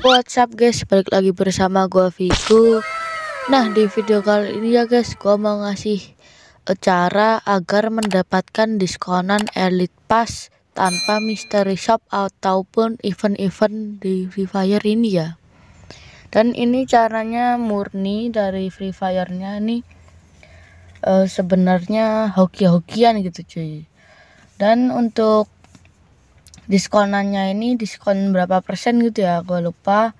WhatsApp guys, balik lagi bersama gua Viku. Nah, di video kali ini ya guys, gua mau ngasih cara agar mendapatkan diskonan Elite Pass tanpa mystery shop ataupun event-event di Free Fire ini ya. Dan ini caranya murni dari Free Fire-nya nih. Eh, uh, sebenarnya hoki-hokian gitu cuy. Dan untuk diskonannya ini diskon berapa persen gitu ya gue lupa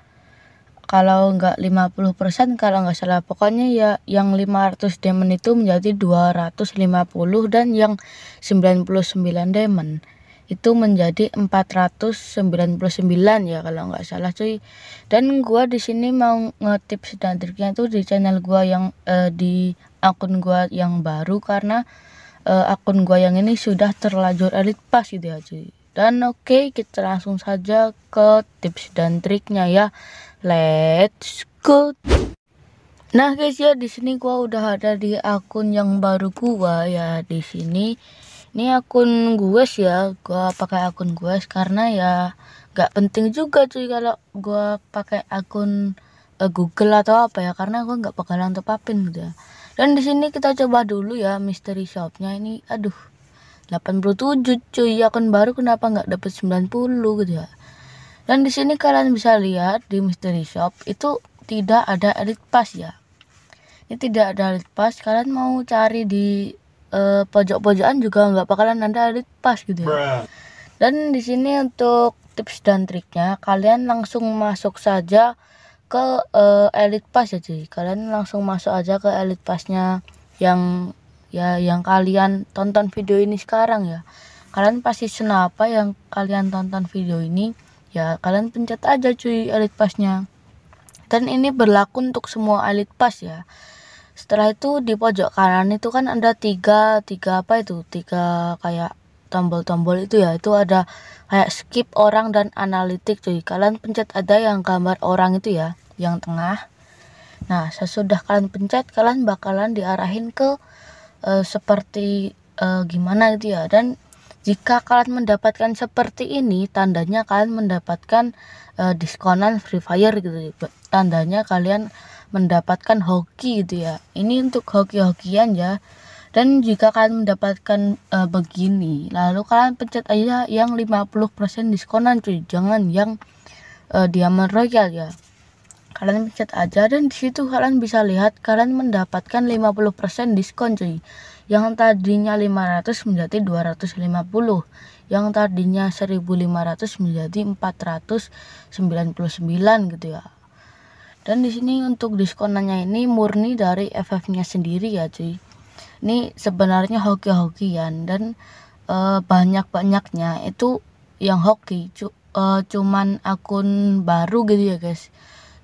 kalau nggak 50 persen kalau nggak salah pokoknya ya yang 500 diamond itu menjadi 250 dan yang 99 diamond itu menjadi 499 ya kalau nggak salah cuy dan gua di sini mau ngetip dan triknya itu di channel gua yang eh, di akun gua yang baru karena eh, akun gua yang ini sudah terlanjur elit pas gitu ya cuy dan oke, okay, kita langsung saja ke tips dan triknya ya. Let's go. Nah guys ya di sini gua udah ada di akun yang baru gua ya di sini. Ini akun gue sih ya, gua pakai akun gue karena ya gak penting juga cuy kalau gua pakai akun uh, Google atau apa ya karena gua nggak bakalan top gitu ya. Dan di sini kita coba dulu ya misteri shopnya ini aduh 87 cuy akun ya, baru kenapa nggak dapat 90 gitu ya dan di sini kalian bisa lihat di mystery shop itu tidak ada elite pass ya ini tidak ada elite pass kalian mau cari di uh, pojok-pojokan juga nggak bakalan ada elite pass gitu ya dan di sini untuk tips dan triknya kalian langsung masuk saja ke uh, elite pass ya cuy kalian langsung masuk aja ke elite passnya yang ya yang kalian tonton video ini sekarang ya kalian pasti kenapa yang kalian tonton video ini ya kalian pencet aja cuy elite passnya dan ini berlaku untuk semua elite pass ya setelah itu di pojok kanan itu kan ada tiga tiga apa itu tiga kayak tombol-tombol itu ya itu ada kayak skip orang dan analitik cuy kalian pencet ada yang gambar orang itu ya yang tengah nah sesudah kalian pencet kalian bakalan diarahin ke uh, seperti uh, gimana gitu ya dan jika kalian mendapatkan seperti ini tandanya kalian mendapatkan uh, diskonan free fire gitu tandanya kalian mendapatkan hoki gitu ya ini untuk hoki-hokian ya dan jika kalian mendapatkan uh, begini lalu kalian pencet aja yang 50% diskonan cuy jangan yang uh, diamond royal ya kalian pencet aja dan disitu kalian bisa lihat kalian mendapatkan 50% diskon cuy yang tadinya 500 menjadi 250 yang tadinya 1500 menjadi 499 gitu ya dan di sini untuk diskonannya ini murni dari FF-nya sendiri ya cuy ini sebenarnya hoki-hokian dan e, banyak-banyaknya itu yang hoki cu, e, cuman akun baru gitu ya guys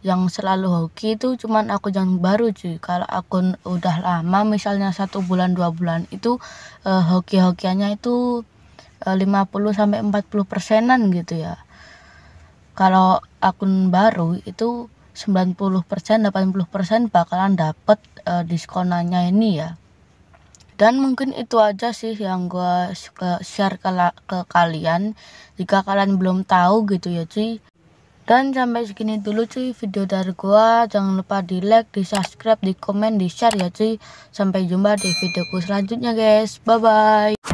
yang selalu hoki itu cuman aku yang baru cuy kalau akun udah lama misalnya satu bulan dua bulan itu uh, hoki-hokiannya itu eh, uh, 50 sampai 40 persenan gitu ya kalau akun baru itu 90 persen 80 persen bakalan dapet uh, diskonannya ini ya dan mungkin itu aja sih yang gue share ke, ke kalian jika kalian belum tahu gitu ya cuy dan sampai segini dulu cuy video dari gua. Jangan lupa di like, di subscribe, di komen, di share ya cuy. Sampai jumpa di videoku selanjutnya guys. Bye bye.